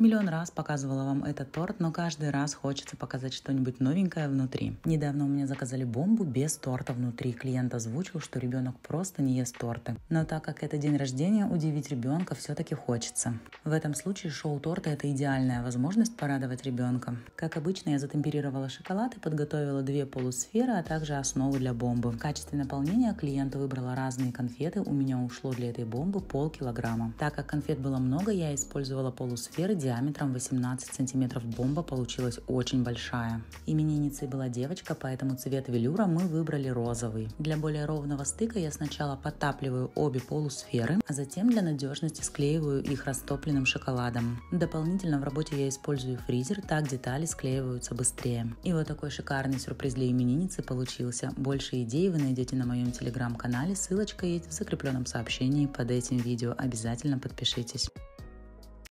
Миллион раз показывала вам этот торт, но каждый раз хочется показать что-нибудь новенькое внутри. Недавно у меня заказали бомбу без торта внутри. Клиент озвучил, что ребенок просто не ест торты. Но так как это день рождения, удивить ребенка все-таки хочется. В этом случае шоу торта – это идеальная возможность порадовать ребенка. Как обычно, я затемперировала шоколад и подготовила две полусферы, а также основу для бомбы. В качестве наполнения клиента выбрала разные конфеты, у меня ушло для этой бомбы полкилограмма. Так как конфет было много, я использовала полусферы, делая диаметром 18 сантиметров бомба получилась очень большая. Именинницей была девочка, поэтому цвет велюра мы выбрали розовый. Для более ровного стыка я сначала подтапливаю обе полусферы, а затем для надежности склеиваю их растопленным шоколадом. Дополнительно в работе я использую фризер, так детали склеиваются быстрее. И вот такой шикарный сюрприз для именинницы получился. Больше идей вы найдете на моем телеграм-канале, ссылочка есть в закрепленном сообщении под этим видео. Обязательно подпишитесь.